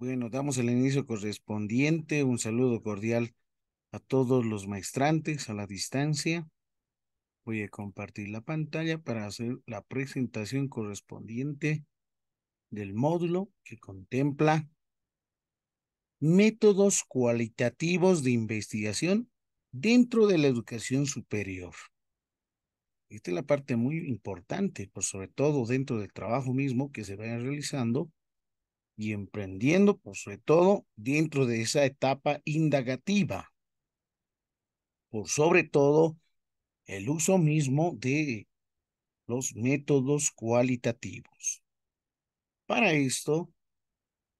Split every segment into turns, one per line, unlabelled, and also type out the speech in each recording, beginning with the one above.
Bueno, damos el inicio correspondiente. Un saludo cordial a todos los maestrantes a la distancia. Voy a compartir la pantalla para hacer la presentación correspondiente del módulo que contempla métodos cualitativos de investigación dentro de la educación superior. Esta es la parte muy importante, por pues, sobre todo dentro del trabajo mismo que se vaya realizando y emprendiendo, por sobre todo dentro de esa etapa indagativa. Por sobre todo, el uso mismo de los métodos cualitativos. Para esto,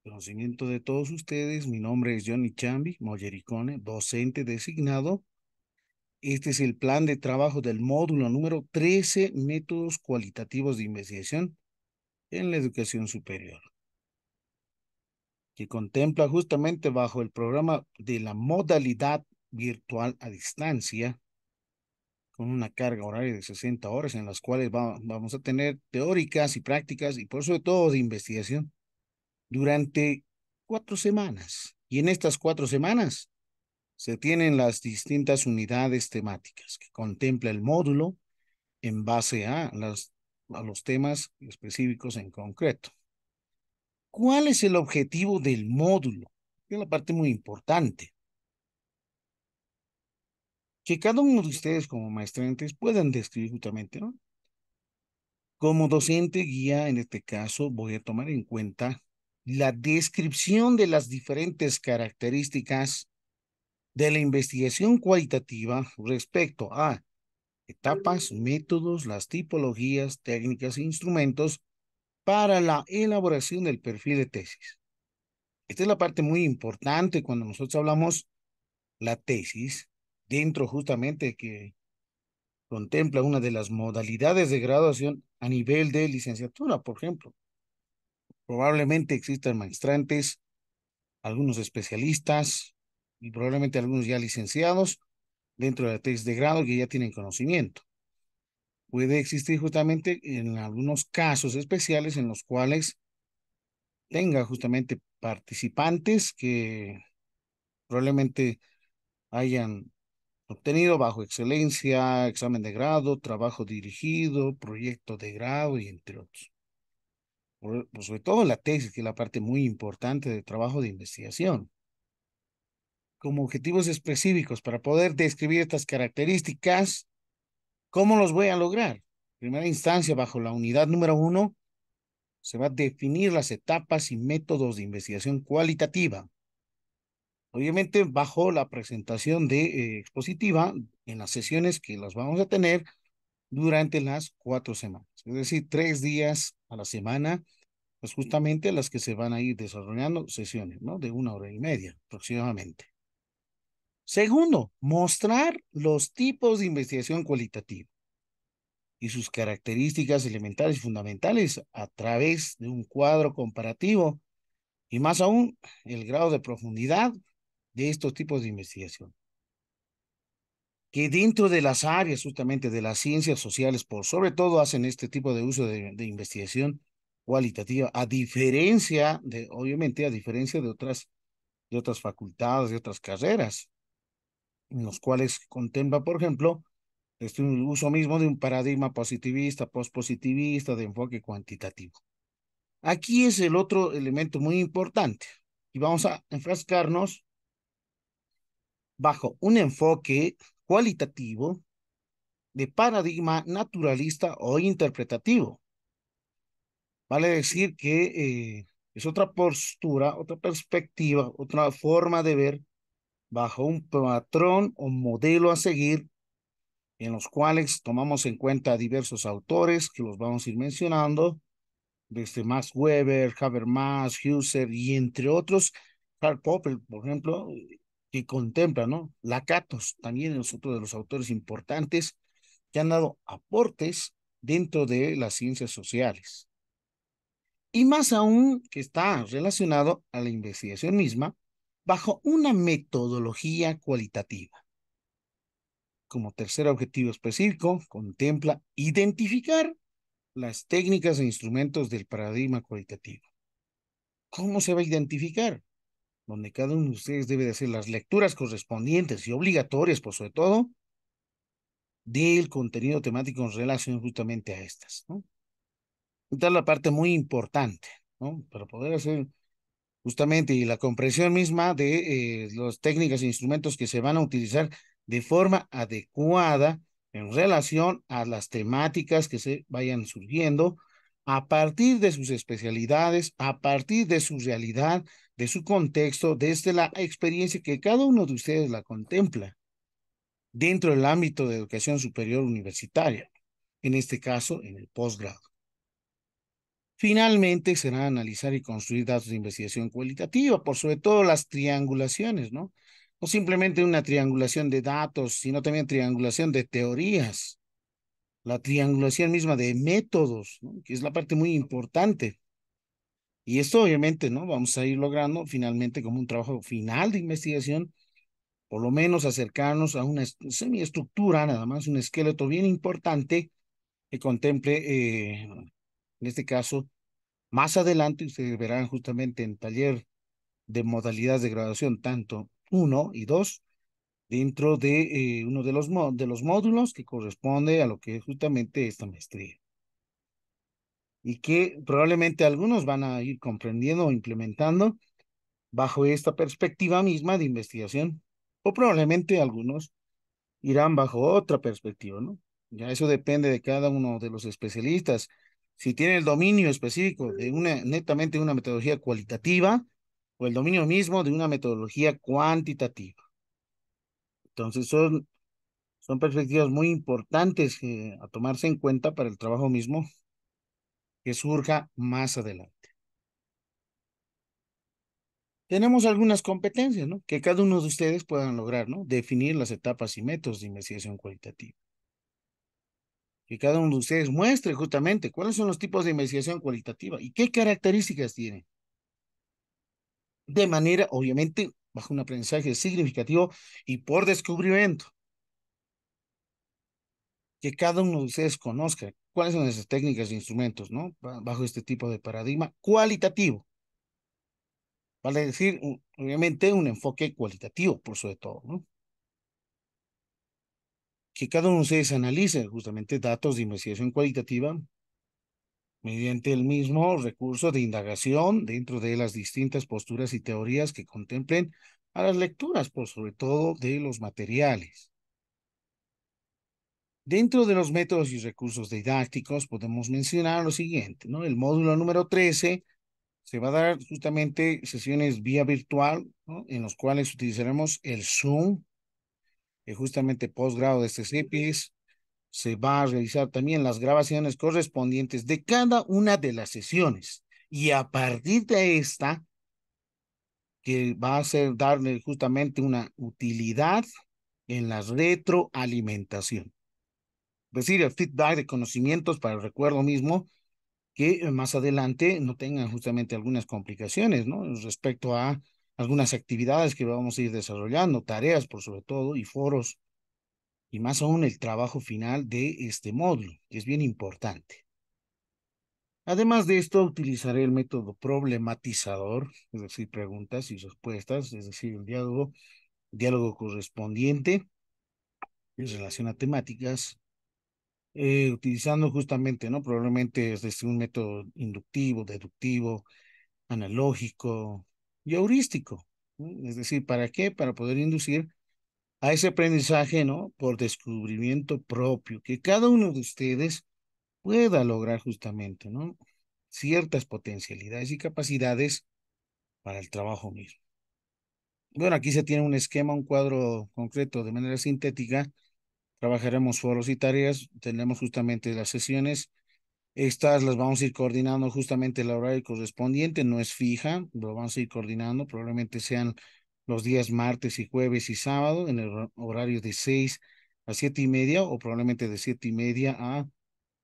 conocimiento de todos ustedes, mi nombre es Johnny Chambi Mollericone, docente designado. Este es el plan de trabajo del módulo número 13, métodos cualitativos de investigación en la educación superior que contempla justamente bajo el programa de la modalidad virtual a distancia, con una carga horaria de 60 horas en las cuales vamos a tener teóricas y prácticas y por sobre todo de investigación durante cuatro semanas. Y en estas cuatro semanas se tienen las distintas unidades temáticas que contempla el módulo en base a, las, a los temas específicos en concreto. ¿Cuál es el objetivo del módulo? es la parte muy importante. Que cada uno de ustedes como maestrantes puedan describir justamente, ¿no? Como docente guía, en este caso, voy a tomar en cuenta la descripción de las diferentes características de la investigación cualitativa respecto a etapas, métodos, las tipologías, técnicas e instrumentos para la elaboración del perfil de tesis. Esta es la parte muy importante cuando nosotros hablamos la tesis, dentro justamente que contempla una de las modalidades de graduación a nivel de licenciatura, por ejemplo. Probablemente existan maestrantes, algunos especialistas y probablemente algunos ya licenciados dentro de la tesis de grado que ya tienen conocimiento puede existir justamente en algunos casos especiales en los cuales tenga justamente participantes que probablemente hayan obtenido bajo excelencia, examen de grado, trabajo dirigido, proyecto de grado y entre otros. Pues, sobre todo la tesis, que es la parte muy importante del trabajo de investigación. Como objetivos específicos para poder describir estas características, ¿Cómo los voy a lograr? En primera instancia, bajo la unidad número uno, se va a definir las etapas y métodos de investigación cualitativa. Obviamente, bajo la presentación de eh, expositiva en las sesiones que las vamos a tener durante las cuatro semanas, es decir, tres días a la semana, pues justamente las que se van a ir desarrollando sesiones, ¿no? De una hora y media aproximadamente. Segundo, mostrar los tipos de investigación cualitativa y sus características elementales y fundamentales a través de un cuadro comparativo y más aún el grado de profundidad de estos tipos de investigación. Que dentro de las áreas justamente de las ciencias sociales, por sobre todo, hacen este tipo de uso de, de investigación cualitativa, a diferencia de, obviamente, a diferencia de otras, de otras facultades, de otras carreras en los cuales contempla, por ejemplo, este uso mismo de un paradigma positivista, postpositivista, de enfoque cuantitativo. Aquí es el otro elemento muy importante y vamos a enfrascarnos bajo un enfoque cualitativo de paradigma naturalista o interpretativo. Vale decir que eh, es otra postura, otra perspectiva, otra forma de ver bajo un patrón o modelo a seguir en los cuales tomamos en cuenta diversos autores que los vamos a ir mencionando, desde Max Weber, Habermas, Husserl y entre otros, Karl Popper, por ejemplo, que contempla, ¿no? Lacatos, también es otro de los autores importantes que han dado aportes dentro de las ciencias sociales. Y más aún que está relacionado a la investigación misma, bajo una metodología cualitativa. Como tercer objetivo específico, contempla identificar las técnicas e instrumentos del paradigma cualitativo. ¿Cómo se va a identificar? Donde cada uno de ustedes debe de hacer las lecturas correspondientes y obligatorias, por sobre todo, del contenido temático en relación justamente a estas. ¿no? Esta es la parte muy importante, ¿no? Para poder hacer justamente y la comprensión misma de eh, las técnicas e instrumentos que se van a utilizar de forma adecuada en relación a las temáticas que se vayan surgiendo a partir de sus especialidades, a partir de su realidad, de su contexto, desde la experiencia que cada uno de ustedes la contempla dentro del ámbito de educación superior universitaria, en este caso en el posgrado. Finalmente, será analizar y construir datos de investigación cualitativa, por sobre todo las triangulaciones, ¿no? No simplemente una triangulación de datos, sino también triangulación de teorías, la triangulación misma de métodos, que es la parte muy importante. Y esto obviamente, ¿no? Vamos a ir logrando finalmente como un trabajo final de investigación, por lo menos acercarnos a una semiestructura, nada más un esqueleto bien importante que contemple eh, en este caso, más adelante ustedes verán justamente en taller de modalidades de graduación, tanto uno y dos dentro de eh, uno de los, de los módulos que corresponde a lo que es justamente esta maestría. Y que probablemente algunos van a ir comprendiendo o implementando bajo esta perspectiva misma de investigación, o probablemente algunos irán bajo otra perspectiva, ¿no? Ya eso depende de cada uno de los especialistas si tiene el dominio específico de una, netamente una metodología cualitativa o el dominio mismo de una metodología cuantitativa. Entonces son, son perspectivas muy importantes eh, a tomarse en cuenta para el trabajo mismo que surja más adelante. Tenemos algunas competencias, ¿no? Que cada uno de ustedes puedan lograr, ¿no? Definir las etapas y métodos de investigación cualitativa que cada uno de ustedes muestre justamente cuáles son los tipos de investigación cualitativa y qué características tiene. De manera, obviamente, bajo un aprendizaje significativo y por descubrimiento. Que cada uno de ustedes conozca cuáles son esas técnicas e instrumentos, ¿no? Bajo este tipo de paradigma cualitativo. Vale decir, obviamente, un enfoque cualitativo por sobre todo, ¿no? que cada uno de ustedes analice justamente datos de investigación cualitativa mediante el mismo recurso de indagación dentro de las distintas posturas y teorías que contemplen a las lecturas, por sobre todo de los materiales. Dentro de los métodos y recursos didácticos podemos mencionar lo siguiente, ¿no? El módulo número 13 se va a dar justamente sesiones vía virtual, en los cuales utilizaremos el Zoom, eh, justamente posgrado de scps este se va a realizar también las grabaciones correspondientes de cada una de las sesiones. Y a partir de esta, que va a ser darle justamente una utilidad en la retroalimentación. Es decir, el feedback de conocimientos para el recuerdo mismo, que eh, más adelante no tengan justamente algunas complicaciones, ¿no? Respecto a algunas actividades que vamos a ir desarrollando, tareas por sobre todo y foros, y más aún el trabajo final de este módulo, que es bien importante. Además de esto, utilizaré el método problematizador, es decir, preguntas y respuestas, es decir, el diálogo, diálogo correspondiente en relación a temáticas, eh, utilizando justamente, ¿no? Probablemente desde un método inductivo, deductivo, analógico, y heurístico. Es decir, ¿para qué? Para poder inducir a ese aprendizaje, ¿no? Por descubrimiento propio, que cada uno de ustedes pueda lograr justamente, ¿no? Ciertas potencialidades y capacidades para el trabajo mismo. Bueno, aquí se tiene un esquema, un cuadro concreto de manera sintética. Trabajaremos foros y tareas, tenemos justamente las sesiones estas las vamos a ir coordinando justamente el horario correspondiente, no es fija, lo vamos a ir coordinando, probablemente sean los días martes y jueves y sábado en el horario de seis a siete y media o probablemente de siete y media a,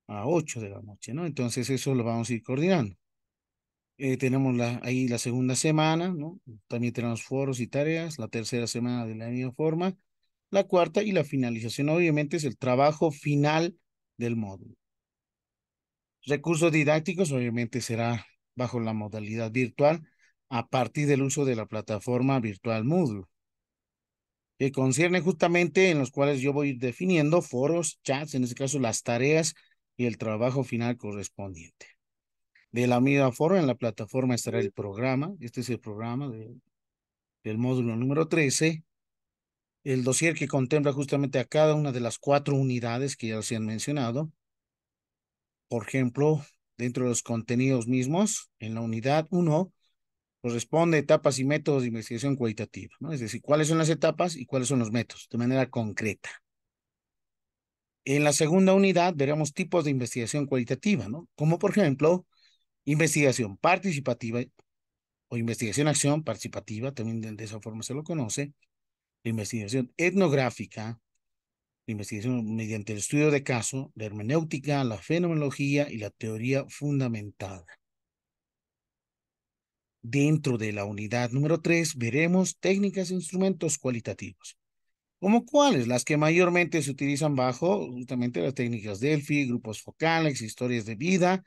a 8 de la noche, ¿no? Entonces eso lo vamos a ir coordinando. Eh, tenemos la, ahí la segunda semana, ¿no? También tenemos foros y tareas, la tercera semana de la misma forma, la cuarta y la finalización, obviamente, es el trabajo final del módulo. Recursos didácticos, obviamente, será bajo la modalidad virtual a partir del uso de la plataforma virtual Moodle, que concierne justamente en los cuales yo voy definiendo foros, chats, en este caso las tareas y el trabajo final correspondiente. De la misma forma, en la plataforma estará el programa, este es el programa del módulo número 13, el dossier que contempla justamente a cada una de las cuatro unidades que ya se han mencionado, por ejemplo, dentro de los contenidos mismos, en la unidad 1 corresponde pues, etapas y métodos de investigación cualitativa, ¿no? Es decir, cuáles son las etapas y cuáles son los métodos, de manera concreta. En la segunda unidad veremos tipos de investigación cualitativa, ¿no? Como por ejemplo, investigación participativa o investigación-acción participativa, también de, esa forma se lo conoce, investigación etnográfica, investigación mediante el estudio de caso, la hermenéutica, la fenomenología y la teoría fundamentada. Dentro de la unidad número 3 veremos técnicas e instrumentos cualitativos. ¿Como cuáles? Las que mayormente se utilizan bajo justamente las técnicas Delphi, grupos focales, historias de vida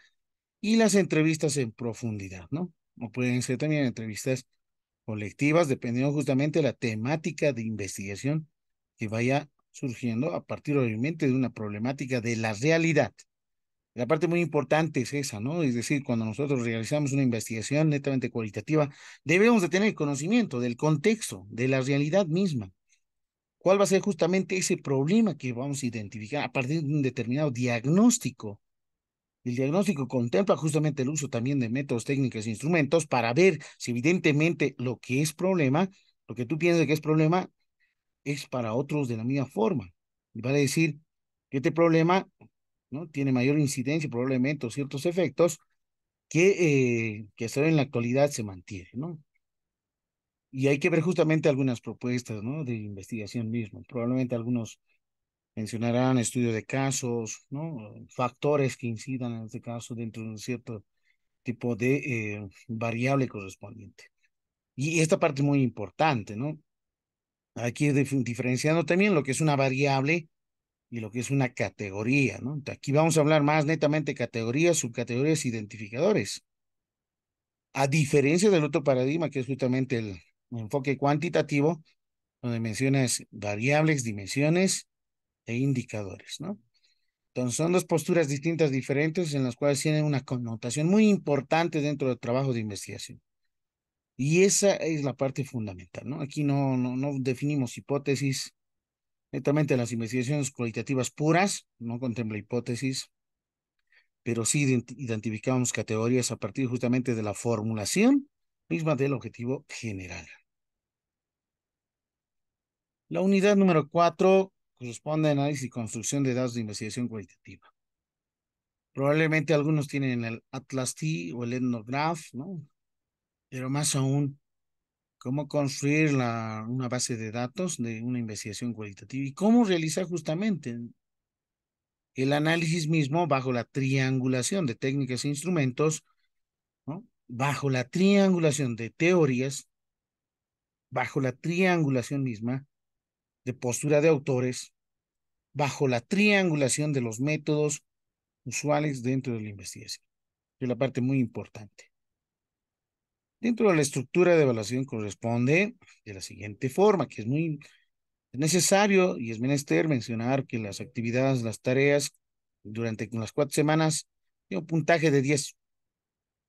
y las entrevistas en profundidad, ¿no? O pueden ser también entrevistas colectivas, dependiendo justamente de la temática de investigación que vaya surgiendo a partir obviamente de una problemática de la realidad. La parte muy importante es esa, ¿no? Es decir, cuando nosotros realizamos una investigación netamente cualitativa, debemos de tener conocimiento del contexto, de la realidad misma. ¿Cuál va a ser justamente ese problema que vamos a identificar a partir de un determinado diagnóstico? El diagnóstico contempla justamente el uso también de métodos, técnicas e instrumentos para ver si evidentemente lo que es problema, lo que tú piensas que es problema, es para otros de la misma forma. Y a decir que este problema ¿no? tiene mayor incidencia probablemente o ciertos efectos que, eh, que hasta en la actualidad se mantiene, ¿no? Y hay que ver justamente algunas propuestas, ¿no? De investigación mismo. Probablemente algunos mencionarán estudios de casos, ¿no? Factores que incidan en este caso dentro de un cierto tipo de eh, variable correspondiente. Y esta parte es muy importante, ¿no? Aquí diferenciando también lo que es una variable y lo que es una categoría, ¿no? Aquí vamos a hablar más netamente categorías, subcategorías, identificadores. A diferencia del otro paradigma, que es justamente el enfoque cuantitativo, donde mencionas variables, dimensiones e indicadores, ¿no? Entonces, son dos posturas distintas, diferentes, en las cuales tienen una connotación muy importante dentro del trabajo de investigación. Y esa es la parte fundamental, ¿no? Aquí no, no, definimos hipótesis, netamente las investigaciones cualitativas puras, no contempla hipótesis, pero sí identificamos categorías a partir justamente de la formulación misma del objetivo general. La unidad número cuatro corresponde a análisis y construcción de datos de investigación cualitativa. Probablemente algunos tienen el Atlas T o el Etnograph. ¿no? pero más aún, cómo construir la, una base de datos de una investigación cualitativa y cómo realizar justamente el análisis mismo bajo la triangulación de técnicas e instrumentos, ¿no? bajo la triangulación de teorías, bajo la triangulación misma de postura de autores, bajo la triangulación de los métodos usuales dentro de la investigación. Es la parte muy importante. Dentro de la estructura de evaluación corresponde de la siguiente forma, que es muy necesario y es menester mencionar que las actividades, las tareas durante las cuatro semanas tienen un puntaje de 10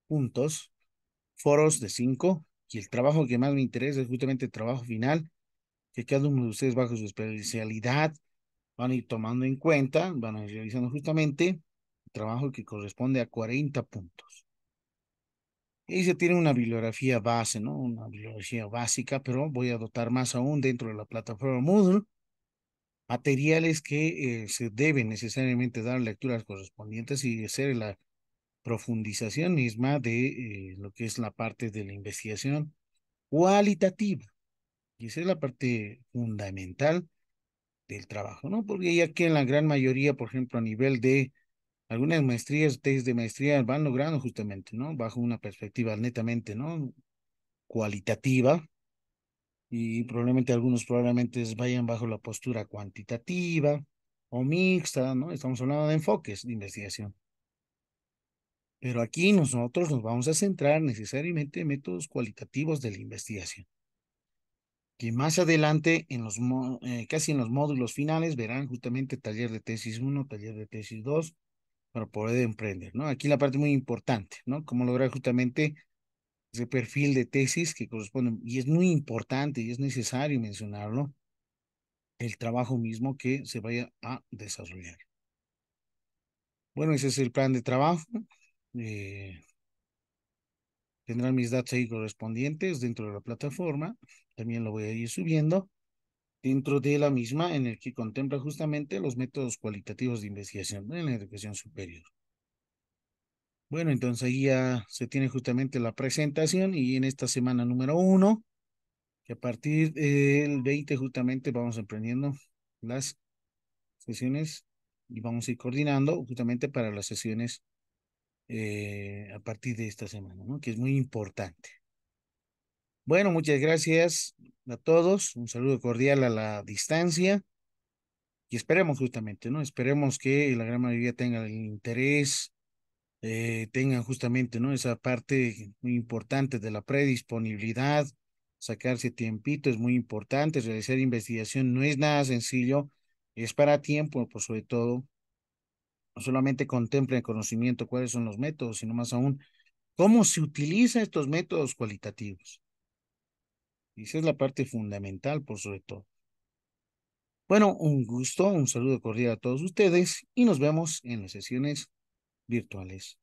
puntos, foros de 5 y el trabajo que más me interesa es justamente el trabajo final, que cada uno de ustedes bajo su especialidad van a ir tomando en cuenta, van a ir realizando justamente el trabajo que corresponde a 40 puntos se tiene una bibliografía base, ¿no? Una bibliografía básica, pero voy a dotar más aún dentro de la plataforma Moodle materiales que eh, se deben necesariamente dar lecturas correspondientes y hacer la profundización misma de eh, lo que es la parte de la investigación cualitativa. Y esa es la parte fundamental del trabajo, ¿no? Porque ya que en la gran mayoría, por ejemplo, a nivel de algunas maestrías, tesis de maestría van logrando justamente, ¿no? Bajo una perspectiva netamente, ¿no? Cualitativa. Y probablemente algunos probablemente vayan bajo la postura cuantitativa o mixta, ¿no? Estamos hablando de enfoques de investigación. Pero aquí nosotros nos vamos a centrar necesariamente en métodos cualitativos de la investigación. Que más adelante, en los, eh, casi en los módulos finales, verán justamente taller de tesis 1, taller de tesis 2, para poder emprender, ¿no? Aquí la parte muy importante, ¿no? Cómo lograr justamente ese perfil de tesis que corresponde, y es muy importante y es necesario mencionarlo, el trabajo mismo que se vaya a desarrollar. Bueno, ese es el plan de trabajo. Eh, tendrán mis datos ahí correspondientes dentro de la plataforma. También lo voy a ir subiendo dentro de la misma en el que contempla justamente los métodos cualitativos de investigación en la educación superior. Bueno, entonces ahí ya se tiene justamente la presentación y en esta semana número uno, que a partir del 20 justamente vamos emprendiendo las sesiones y vamos a ir coordinando justamente para las sesiones eh, a partir de esta semana, que es muy importante. Bueno, muchas gracias a todos. Un saludo cordial a la distancia. Y esperemos justamente, ¿no? Esperemos que la gran mayoría tenga el interés, eh, tengan justamente, ¿no? Esa parte muy importante de la predisponibilidad, sacarse tiempito es muy importante, realizar investigación no es nada sencillo, es para tiempo, por pues, sobre todo, no solamente contempla el conocimiento cuáles son los métodos, sino más aún, cómo se utilizan estos métodos cualitativos. Y esa es la parte fundamental, por sobre todo. Bueno, un gusto, un saludo cordial a todos ustedes y nos vemos en las sesiones virtuales.